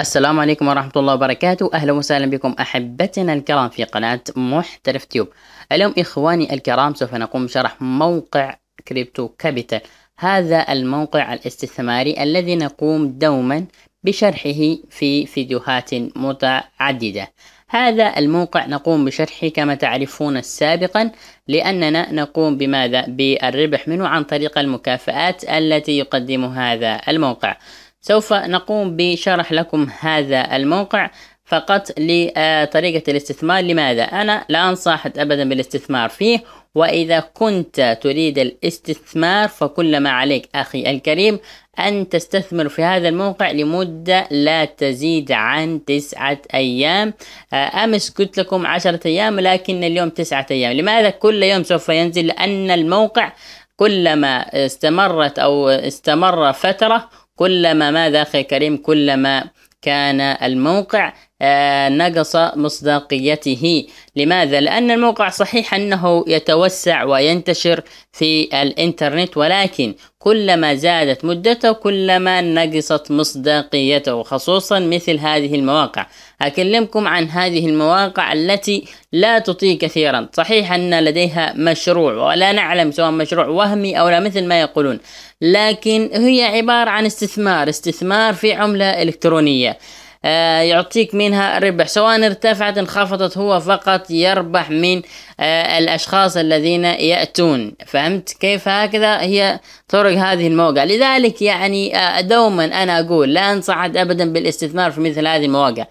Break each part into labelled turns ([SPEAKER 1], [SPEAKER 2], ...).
[SPEAKER 1] السلام عليكم ورحمة الله وبركاته أهلا وسهلا بكم أحبتنا الكرام في قناة محترف تيوب اليوم إخواني الكرام سوف نقوم بشرح موقع كريبتو كابيتال هذا الموقع الاستثماري الذي نقوم دوما بشرحه في فيديوهات متعددة هذا الموقع نقوم بشرحه كما تعرفون سابقا لأننا نقوم بماذا؟ بالربح منه عن طريق المكافآت التي يقدم هذا الموقع سوف نقوم بشرح لكم هذا الموقع فقط لطريقة الاستثمار لماذا أنا لا أنصح أبدا بالاستثمار فيه وإذا كنت تريد الاستثمار فكل ما عليك أخي الكريم أن تستثمر في هذا الموقع لمدة لا تزيد عن تسعة أيام آه، أمس قلت لكم عشرة أيام لكن اليوم تسعة أيام لماذا كل يوم سوف ينزل لأن الموقع كلما استمرت أو استمر فترة كلما ماذا أخي كريم كلما كان الموقع آه، نقص مصداقيته لماذا؟ لأن الموقع صحيح أنه يتوسع وينتشر في الإنترنت ولكن كلما زادت مدته كلما نقصت مصداقيته خصوصا مثل هذه المواقع أكلمكم عن هذه المواقع التي لا تطيل كثيرا صحيح أن لديها مشروع ولا نعلم سواء مشروع وهمي أو لا مثل ما يقولون لكن هي عبارة عن استثمار استثمار في عملة إلكترونية آه، يعطيك منها الربح سواء ارتفعت انخفضت هو فقط يربح من آه، الأشخاص الذين يأتون فهمت كيف هكذا هي طرق هذه المواقع لذلك يعني آه، دوما أنا أقول لا أنصحك أبدا بالاستثمار في مثل هذه المواقع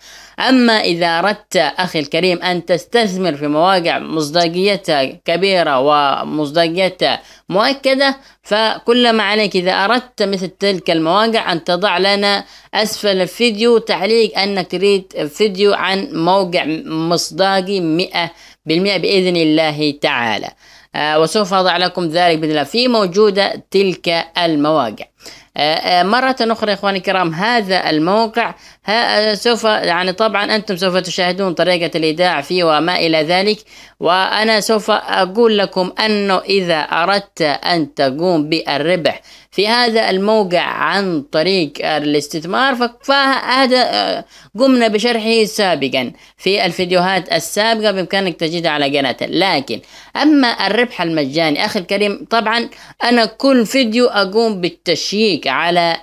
[SPEAKER 1] أما إذا أردت أخي الكريم أن تستثمر في مواقع مصداقيتها كبيرة ومصداقيتها مؤكدة فكل ما عليك إذا أردت مثل تلك المواقع أن تضع لنا أسفل الفيديو تعليق أنك تريد فيديو عن موقع مصداقي مئة بالمئة بإذن الله تعالى آه وسوف أضع لكم ذلك بإذن الله في موجودة تلك المواقع آه, آه، مرة أخرى إخواني الكرام هذا الموقع آه، سوف يعني طبعا أنتم سوف تشاهدون طريقة الإيداع فيه وما إلى ذلك وأنا سوف أقول لكم أنه إذا أردت أن تقوم بالربح في هذا الموقع عن طريق الاستثمار فهذا قمنا بشرحه سابقا في الفيديوهات السابقة بإمكانك تجدها على قناتنا لكن أما الربح المجاني أخي الكريم طبعا أنا كل فيديو أقوم بالتشييك على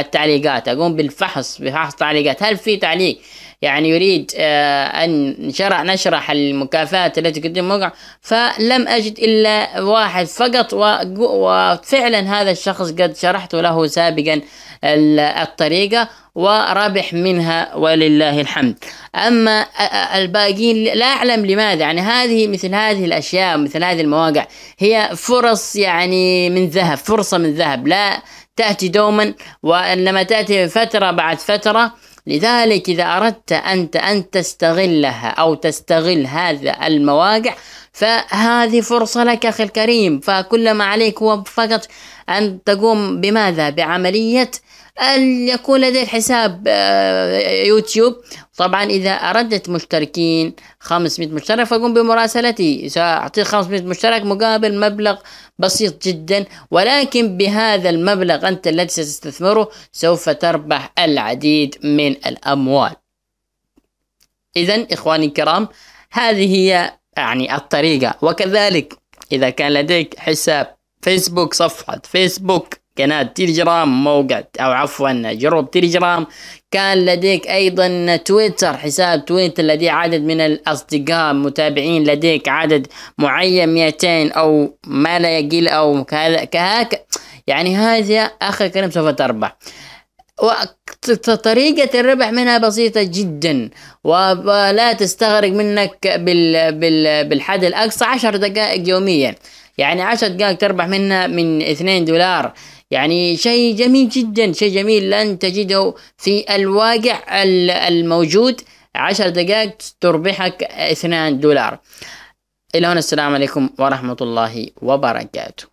[SPEAKER 1] التعليقات أقوم بالفحص بفحص تعليقات هل في تعليق يعني يريد آه، أن نشرح نشرح المكافآت التي قدم موقع فلم أجد إلا واحد فقط وفعلا هذا الشخص قد شرحت له سابقا الطريقة ورابح منها ولله الحمد أما الباقيين لا أعلم لماذا يعني هذه مثل هذه الأشياء مثل هذه المواقع هي فرص يعني من ذهب فرصة من ذهب لا تأتي دوما وإنما تأتي فترة بعد فترة لذلك إذا أردت أنت أن تستغلها أو تستغل هذا المواقع فهذه فرصة لك أخي الكريم فكل ما عليك هو فقط أن تقوم بماذا بعملية أن يكون لديك حساب آه، يوتيوب طبعا إذا أردت مشتركين 500 مشترك فقم بمراسلتي سأعطيك 500 مشترك مقابل مبلغ بسيط جدا ولكن بهذا المبلغ أنت الذي ستستثمره سوف تربح العديد من الأموال إذا إخواني الكرام هذه هي يعني الطريقة وكذلك إذا كان لديك حساب فيسبوك صفحة فيسبوك قناة تيليجرام موقع أو عفوا جروب تيليجرام كان لديك أيضا تويتر حساب تويتر لديه عدد من الأصدقاء متابعين لديك عدد معين 200 أو ما لا يقل أو كهذا كهك يعني هذه أخي كريم سوف تربح طريقة الربح منها بسيطة جدا ولا تستغرق منك بال بال بالحد الأقصى عشر دقائق يوميا يعني عشر دقائق تربح منها من اثنين دولار يعني شيء جميل جدا شيء جميل لن تجده في الواقع الموجود عشر دقائق تربحك اثنين دولار إلى هنا السلام عليكم ورحمة الله وبركاته